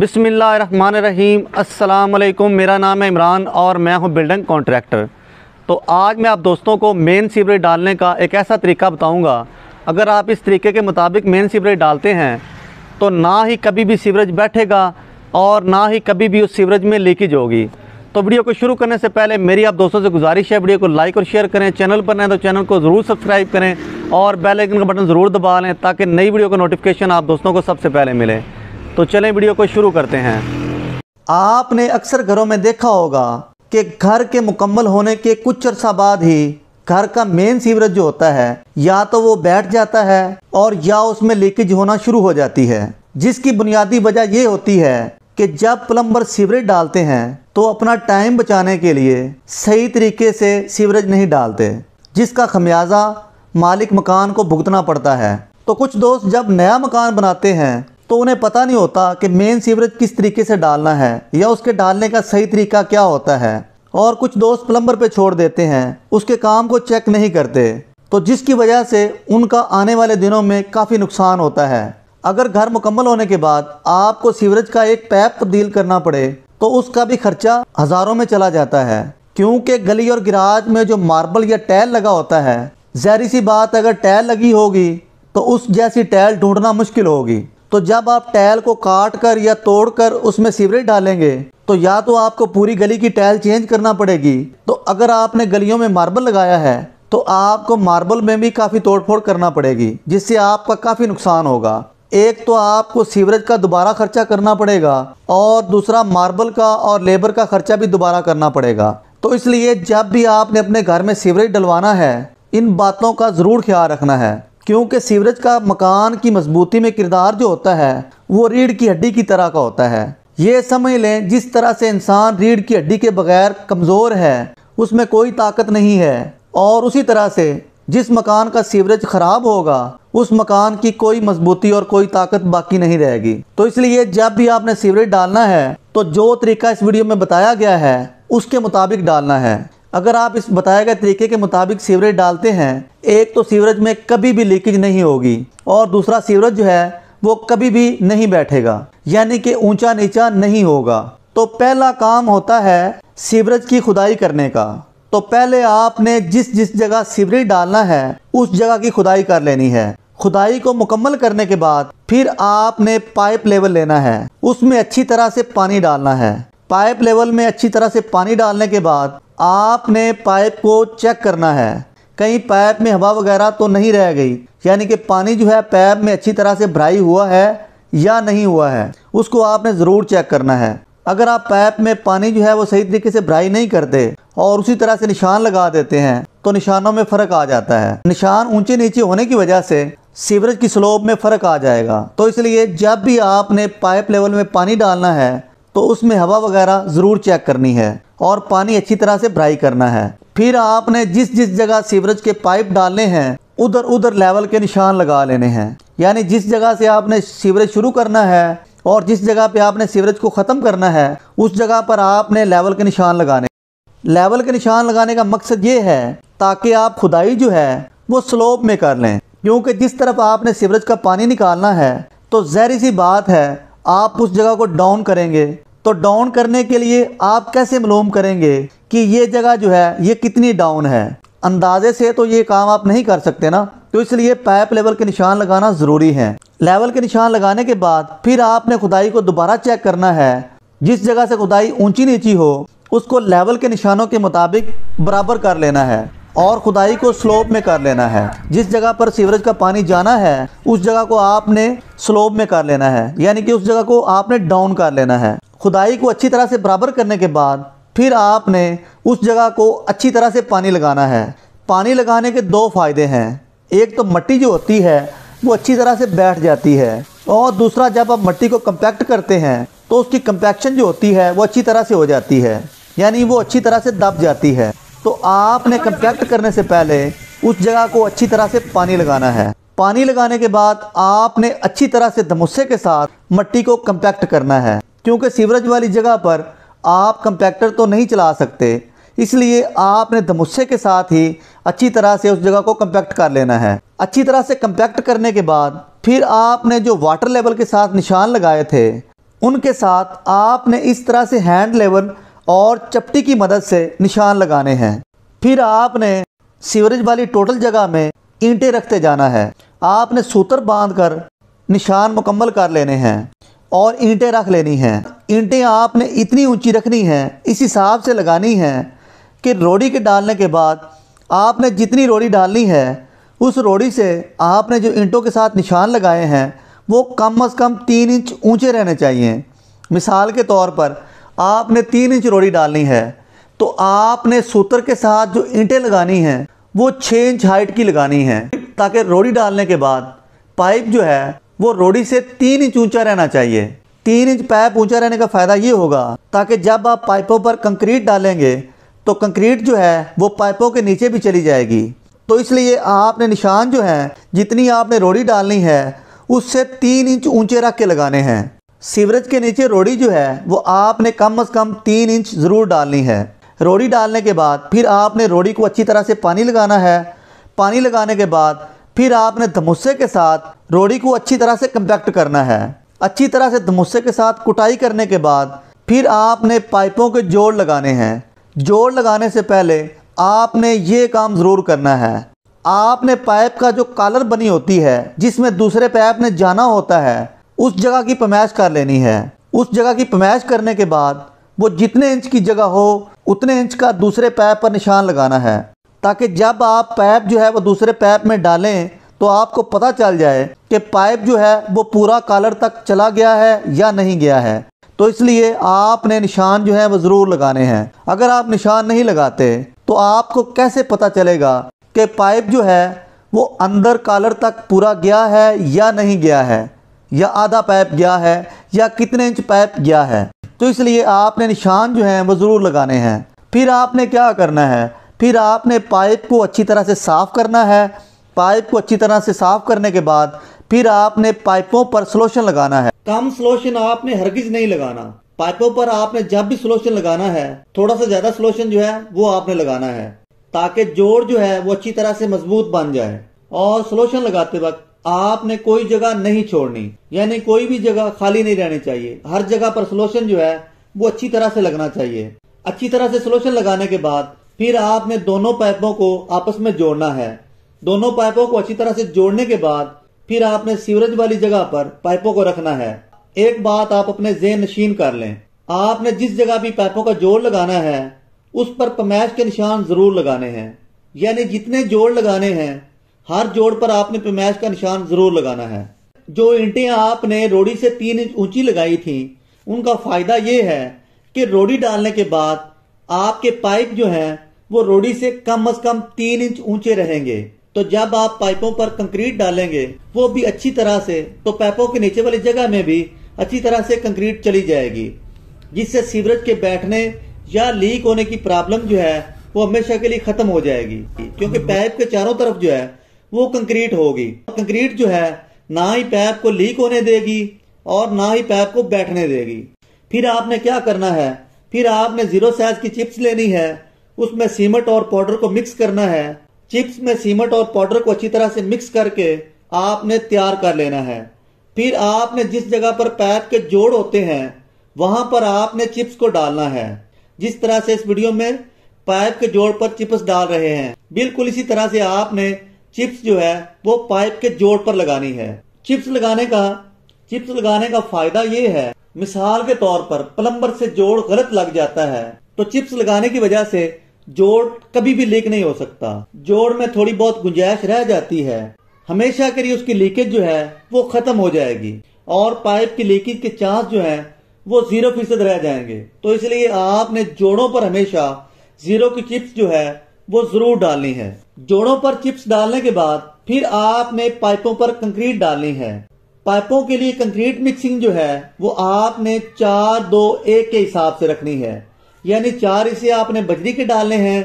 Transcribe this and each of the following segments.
बिसमीम मेरा नाम है इमरान और मैं हूं बिल्डिंग कॉन्ट्रैक्टर तो आज मैं आप दोस्तों को मेन सीवरेज डालने का एक ऐसा तरीका बताऊंगा अगर आप इस तरीके के मुताबिक मेन सीवरेज डालते हैं तो ना ही कभी भी सीवरेज बैठेगा और ना ही कभी भी उस सीवरेज में लीकेज होगी तो वीडियो को शुरू करने से पहले मेरी आप दोस्तों से गुजारिश है वीडियो को लाइक और शेयर करें चैनल पर नए तो चैनल को ज़रूर सब्सक्राइब करें और बेल आइकन का बटन ज़रूर दबा लें ताकि नई वीडियो का नोटिफिकेशन आप दोस्तों को सबसे पहले मिले तो चलें वीडियो को शुरू करते हैं आपने अक्सर घरों में देखा होगा कि घर के मुकम्मल होने के कुछ अर्सा बाद ही घर का मेन सीवरेज जो होता है या तो वो बैठ जाता है और या उसमें लीकेज होना शुरू हो जाती है जिसकी बुनियादी वजह यह होती है कि जब प्लम्बर सीवरेज डालते हैं तो अपना टाइम बचाने के लिए सही तरीके से सीवरेज नहीं डालते जिसका खमियाजा मालिक मकान को भुगतना पड़ता है तो कुछ दोस्त जब नया मकान बनाते हैं तो उन्हें पता नहीं होता कि मेन सीवरेज किस तरीके से डालना है या उसके डालने का सही तरीका क्या होता है और कुछ दोस्त प्लम्बर पे छोड़ देते हैं उसके काम को चेक नहीं करते तो जिसकी वजह से उनका आने वाले दिनों में काफ़ी नुकसान होता है अगर घर मुकम्मल होने के बाद आपको सीवरेज का एक पैप तब्दील करना पड़े तो उसका भी खर्चा हज़ारों में चला जाता है क्योंकि गली और गिराज में जो मार्बल या टैल लगा होता है जहरी सी बात अगर टैल लगी होगी तो उस जैसी टैल ढूंढना मुश्किल होगी तो जब आप टैल को काट कर या तोड़ कर उसमें सीवरेज डालेंगे तो या तो आपको पूरी गली की टाइल चेंज करना पड़ेगी तो अगर आपने गलियों में मार्बल लगाया है तो आपको मार्बल में भी काफ़ी तोड़फोड़ करना पड़ेगी जिससे आपका काफ़ी नुकसान होगा एक तो आपको सीवरेज का दोबारा खर्चा करना पड़ेगा और दूसरा मार्बल का और लेबर का खर्चा भी दोबारा करना पड़ेगा तो इसलिए जब भी आपने अपने घर में सीवरेज डलवाना है इन बातों का ज़रूर ख्याल रखना है क्योंकि सीवरेज का मकान की मजबूती में किरदार जो होता है वो रीढ़ की हड्डी की तरह का होता है ये समझ लें जिस तरह से इंसान रीढ़ की हड्डी के बगैर कमज़ोर है उसमें कोई ताकत नहीं है और उसी तरह से जिस मकान का सीवरेज ख़राब होगा उस मकान की कोई मजबूती और कोई ताकत बाकी नहीं रहेगी तो इसलिए जब भी आपने सीवरेज डालना है तो जो तरीका इस वीडियो में बताया गया है उसके मुताबिक डालना है अगर आप इस बताए गए तरीके के मुताबिक सीवरेज डालते हैं एक तो सीवरेज में कभी भी लीकेज नहीं होगी और दूसरा सीवरेज जो है वो कभी भी नहीं बैठेगा यानी कि ऊंचा नीचा नहीं होगा तो पहला काम होता है सीवरेज की खुदाई करने का तो पहले आपने जिस जिस जगह सीवरेज डालना है उस जगह की खुदाई कर लेनी है खुदाई को मुकम्मल करने के बाद फिर आपने पाइप लेवल लेना है उसमें अच्छी तरह से पानी डालना है पाइप लेवल में अच्छी तरह से पानी डालने के बाद आपने पाइप को चेक करना है कहीं पैप में हवा वगैरह तो नहीं रह गई यानी कि पानी जो है पैप में अच्छी तरह से भराई हुआ है या नहीं हुआ है उसको आपने ज़रूर चेक करना है अगर आप पैप में पानी जो है वो सही तरीके से भराई नहीं करते और उसी तरह से निशान लगा देते हैं तो निशानों में फ़र्क आ जाता है निशान ऊंचे नीचे होने की वजह से सीवरेज की स्लोप में फ़र्क आ जाएगा तो इसलिए जब भी आपने पाइप लेवल में पानी डालना है तो उसमें हवा वगैरह ज़रूर चेक करनी है और पानी अच्छी तरह से भराई करना है फिर आपने जिस जिस जगह सीवरेज के पाइप डालने हैं उधर उधर लेवल के निशान लगा लेने हैं यानी जिस जगह से आपने सीवरेज शुरू करना है और जिस जगह पे आपने सीवरेज को ख़त्म करना है उस जगह पर आपने लेवल के निशान लगाने लेवल के निशान लगाने का मकसद ये है ताकि आप खुदाई जो है वो स्लोप में कर लें क्योंकि जिस तरफ आपने सीवरेज का पानी निकालना है तो जहरी सी बात है आप उस जगह को डाउन करेंगे तो डाउन करने के लिए आप कैसे मालूम करेंगे कि ये जगह जो है ये कितनी डाउन है अंदाजे से तो ये काम आप नहीं कर सकते ना तो इसलिए पाइप लेवल के निशान लगाना ज़रूरी है लेवल के निशान लगाने के बाद फिर आपने खुदाई को दोबारा चेक करना है जिस जगह से खुदाई ऊंची नीची हो उसको लेवल के निशानों के मुताबिक बराबर कर लेना है और खुदाई को स्लोप में कर लेना है जिस जगह पर सीवरेज का पानी जाना है उस जगह को आपने स्लोप में कर लेना है यानी कि उस जगह को आपने डाउन कर लेना है खुदाई को अच्छी तरह से बराबर करने के बाद फिर आपने उस जगह को अच्छी तरह से पानी लगाना है पानी लगाने के दो फ़ायदे हैं एक तो मिट्टी जो होती है वो अच्छी तरह से बैठ जाती है और दूसरा जब आप मिट्टी को कंपैक्ट करते हैं तो उसकी कंपैक्शन जो होती है वो अच्छी तरह से हो जाती है यानी वो अच्छी तरह से दब जाती है तो आपने कंपैक्ट करने से पहले उस जगह को अच्छी तरह से पानी लगाना है पानी लगाने के बाद आपने अच्छी तरह से धमुस्से के साथ मट्टी को कंपैक्ट करना है क्योंकि सीवरेज वाली जगह पर आप कंपैक्टर तो नहीं चला सकते इसलिए आपने धमुस्से के साथ ही अच्छी तरह से उस जगह को कंपैक्ट कर लेना है अच्छी तरह से कंपैक्ट करने के बाद फिर आपने जो वाटर लेवल के साथ निशान लगाए थे उनके साथ आपने इस तरह से हैंड लेवल और चपटी की मदद से निशान लगाने हैं फिर आपने सीवरेज वाली टोटल जगह में ईंटे रखते जाना है आपने सूत्र बांध कर निशान मुकम्मल कर लेने हैं और ईंटें रख लेनी हैं ईंटें आपने इतनी ऊंची रखनी हैं इस हिसाब से लगानी हैं कि रोड़ी के डालने के बाद आपने जितनी रोड़ी डालनी है उस रोड़ी से आपने जो ईंटों के साथ निशान लगाए हैं वो कम अज़ कम तीन इंच ऊंचे रहने चाहिए मिसाल के तौर पर आपने तीन इंच रोड़ी डालनी है तो आपने सूत्र के साथ जो ईंटें लगानी हैं वो छः इंच हाइट की लगानी है ताकि रोड़ी डालने के बाद पाइप जो है वो रोड़ी से तीन इंच ऊंचा रहना चाहिए तीन इंच पाइप ऊंचा रहने का फ़ायदा ये होगा ताकि जब आप पाइपों पर कंक्रीट डालेंगे तो कंक्रीट जो है वो पाइपों के नीचे भी चली जाएगी तो इसलिए आपने निशान जो है जितनी आपने रोड़ी डालनी है उससे तीन इंच ऊंचे रख के लगाने हैं सीवरेज के नीचे रोड़ी जो है वो आपने कम अज़ कम तीन इंच ज़रूर डालनी है रोड़ी डालने के बाद फिर आपने रोड़ी को अच्छी तरह से पानी लगाना है पानी लगाने के बाद फिर आपने धमुस्से के साथ रोड़ी को अच्छी तरह से कंपैक्ट करना है अच्छी तरह से धमुस्से के साथ कुटाई करने के बाद फिर आपने पाइपों के जोड़ लगाने हैं जोड़ लगाने से पहले आपने ये काम ज़रूर करना है आपने पाइप का जो कालर बनी होती है जिसमें दूसरे पाइप ने जाना होता है उस जगह की पमैश कर लेनी है उस जगह की पमैश करने के बाद वो जितने इंच की जगह हो उतने इंच का दूसरे पैप पर निशान लगाना है ताकि जब आप पैप जो है वो दूसरे पैप में डालें तो आपको पता चल जाए कि पाइप जो है वो पूरा कालर तक चला गया है या नहीं गया है तो इसलिए आपने निशान जो है वो ज़रूर लगाने हैं अगर आप निशान नहीं लगाते तो आपको कैसे पता चलेगा कि पाइप जो है वो अंदर कालर तक पूरा गया है या नहीं गया है या आधा पाइप गया है या कितने इंच पाइप गया है तो इसलिए आपने निशान जो है वो ज़रूर लगाने हैं फिर आपने क्या करना है फिर आपने पाइप को अच्छी तरह से साफ़ करना है पाइप को अच्छी तरह से साफ़ करने के बाद फिर आपने पाइपों पर सलोशन लगाना है कम सलोशन आपने हरगिज नहीं लगाना पाइपों पर आपने जब भी सलोशन लगाना है थोड़ा सा ज़्यादा सलोशन जो है वो आपने लगाना है ताकि जोड़ जो है वो अच्छी तरह से मजबूत बन जाए और सलोशन लगाते वक्त आपने कोई जगह नहीं छोड़नी यानी कोई भी जगह खाली नहीं रहनी चाहिए हर जगह पर सलोशन जो है वो अच्छी तरह से लगना चाहिए अच्छी तरह से सोलोशन लगाने के बाद फिर आपने दोनों पाइपों को आपस में जोड़ना है दोनों पाइपों को अच्छी तरह से जोड़ने के बाद फिर आपने सीवरेज वाली जगह पर पाइपों को रखना है एक बात आप अपने जेन नशीन कर लें आपने जिस जगह भी पाइपों का जोड़ लगाना है उस पर पमैश के निशान जरूर लगाने हैं यानी जितने जोड़ लगाने हैं हर जोड़ पर आपने पमैश का निशान जरूर लगाना है जो इंटे आपने रोड़ी से तीन इंच ऊंची लगाई थी उनका फायदा ये है कि रोड़ी डालने के बाद आपके पाइप जो हैं वो रोड़ी से कम अज कम तीन इंच ऊंचे रहेंगे तो जब आप पाइपों पर कंक्रीट डालेंगे वो भी अच्छी तरह से तो पाइपों के नीचे वाली जगह में भी अच्छी तरह से कंक्रीट चली जाएगी जिससे सीवरेज के बैठने या लीक होने की प्रॉब्लम जो है वो हमेशा के लिए खत्म हो जाएगी क्योंकि पाइप के चारों तरफ जो है वो कंक्रीट होगी कंक्रीट जो है ना ही पैप को लीक होने देगी और ना ही पैप को बैठने देगी फिर आपने क्या करना है फिर आपने जीरो साइज की चिप्स लेनी है उसमें सीमट और पाउडर को मिक्स करना है चिप्स में सीमेंट और पाउडर को अच्छी तरह से मिक्स करके आपने तैयार कर लेना है फिर आपने जिस जगह पर पैप के जोड़ होते हैं वहां पर आपने चिप्स को डालना है जिस तरह से इस वीडियो में पाइप के जोड़ पर चिप्स डाल रहे हैं बिल्कुल इसी तरह से आपने चिप्स जो है वो पाइप के जोड़ पर लगानी है चिप्स लगाने का चिप्स लगाने का फायदा ये है मिसाल के तौर पर प्लम्बर से जोड़ गलत लग जाता है तो चिप्स लगाने की वजह से जोड़ कभी भी लीक नहीं हो सकता जोड़ में थोड़ी बहुत गुंजाइश रह जाती है हमेशा के लिए उसकी लीकेज जो है वो खत्म हो जाएगी और पाइप की लीकेज के चांस जो है वो जीरो फीसद रह जाएंगे तो इसलिए आपने जोड़ों पर हमेशा जीरो की चिप्स जो है वो जरूर डालनी है जोड़ों पर चिप्स डालने के बाद फिर आपने पाइपों पर कंक्रीट डालनी है पाइपों के लिए कंक्रीट मिक्सिंग जो है वो आपने चार दो एक के हिसाब से रखनी है यानी चार हिस्से आपने बजरी के डालने हैं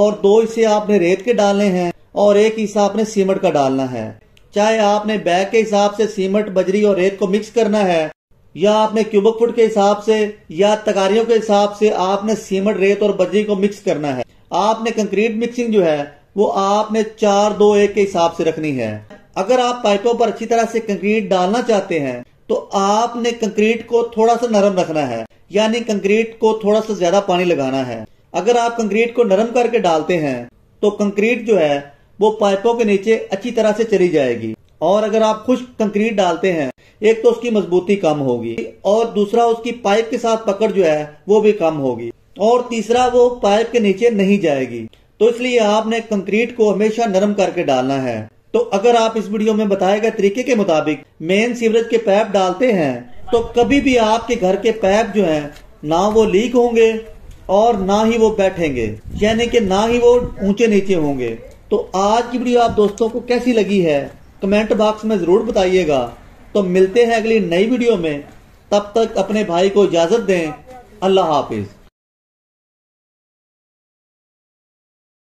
और दो हिस्से आपने रेत के डालने हैं और एक हिस्सा आपने सीमेंट का डालना है चाहे आपने बैग के हिसाब से सीमेंट बजरी और रेत को मिक्स करना है या आपने क्यूबक फुट के हिसाब से या तकारियों के हिसाब से आपने सीमेंट रेत और बजरी को मिक्स करना है आपने कंक्रीट मिक्सिंग जो है वो आपने चार दो एक के हिसाब से रखनी है अगर आप पाइपों पर अच्छी तरह से कंक्रीट डालना चाहते हैं तो आपने कंक्रीट को थोड़ा सा नरम रखना है यानी कंक्रीट को थोड़ा सा ज्यादा पानी लगाना है अगर आप कंक्रीट को नरम करके डालते हैं तो कंक्रीट जो है वो पाइपों के नीचे अच्छी तरह से चली जाएगी और अगर आप खुश कंक्रीट डालते हैं एक तो उसकी मजबूती कम होगी और दूसरा उसकी पाइप के साथ पकड़ जो है वो भी कम होगी और तीसरा वो पाइप के नीचे नहीं जाएगी तो इसलिए आपने कंक्रीट को हमेशा नरम करके डालना है तो अगर आप इस वीडियो में बताए गए तरीके के मुताबिक मेन सीवरेज के पैप डालते हैं तो कभी भी आपके घर के पैप जो है ना वो लीक होंगे और ना ही वो बैठेंगे यानी कि ना ही वो ऊंचे नीचे होंगे तो आज की वीडियो आप दोस्तों को कैसी लगी है कमेंट बॉक्स में ज़रूर बताइएगा तो मिलते हैं अगली नई वीडियो में तब तक अपने भाई को इजाज़त दें अल्लाह हाफिज़